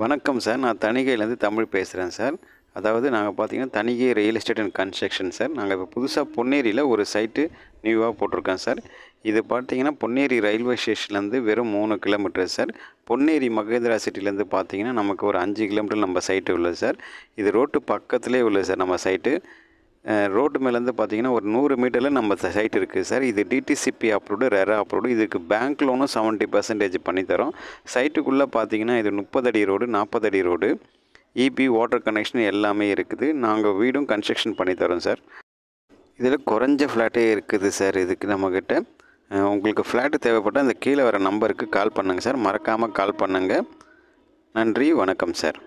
வணக்கம் சார் நான் தணிகையிலேருந்து தமிழ் பேசுகிறேன் சார் அதாவது நாங்கள் பார்த்தீங்கன்னா Thanigai real estate and construction sir நாங்கள் இப்போ புதுசாக பொன்னேரியில் ஒரு சைட்டு நியூவாக போட்டிருக்கோம் சார் இது பார்த்தீங்கன்னா பொன்னேரி ரயில்வே ஸ்டேஷன்லேருந்து வெறும் மூணு கிலோமீட்டர் சார் பொன்னேரி மகேந்திரா சிட்டிலேருந்து பார்த்தீங்கன்னா நமக்கு ஒரு அஞ்சு கிலோமீட்டர் நம்ம சைட்டு உள்ளது சார் இது ரோட்டு பக்கத்துலேயே உள்ளது சார் நம்ம சைட்டு ரோட்டு மேலேருந்து பார்த்தீங்கன்னா ஒரு நூறு மீட்டரில் நம்ம சைட் இருக்குது சார் இது டிடிசிபி அப்ரூவ்டு ரெரா அப்ரூவ்டு இதுக்கு பேங்க் லோனும் செவன்ட்டி பர்சன்டேஜ் பண்ணித்தரோம் சைட்டுக்குள்ளே பார்த்தீங்கன்னா இது முப்பது அடி ரோடு நாற்பது அடி ரோடு இபி வாட்டர் கனெக்ஷன் எல்லாமே இருக்குது நாங்கள் வீடும் கன்ஸ்ட்ரக்ஷன் பண்ணித்தரோம் சார் இதில் குறைஞ்ச ஃப்ளாட்டே இருக்குது சார் இதுக்கு நம்மக்கிட்ட உங்களுக்கு ஃப்ளாட்டு தேவைப்பட்டால் அந்த கீழே வர நம்பருக்கு கால் பண்ணுங்கள் சார் மறக்காமல் கால் பண்ணுங்கள் நன்றி வணக்கம் சார்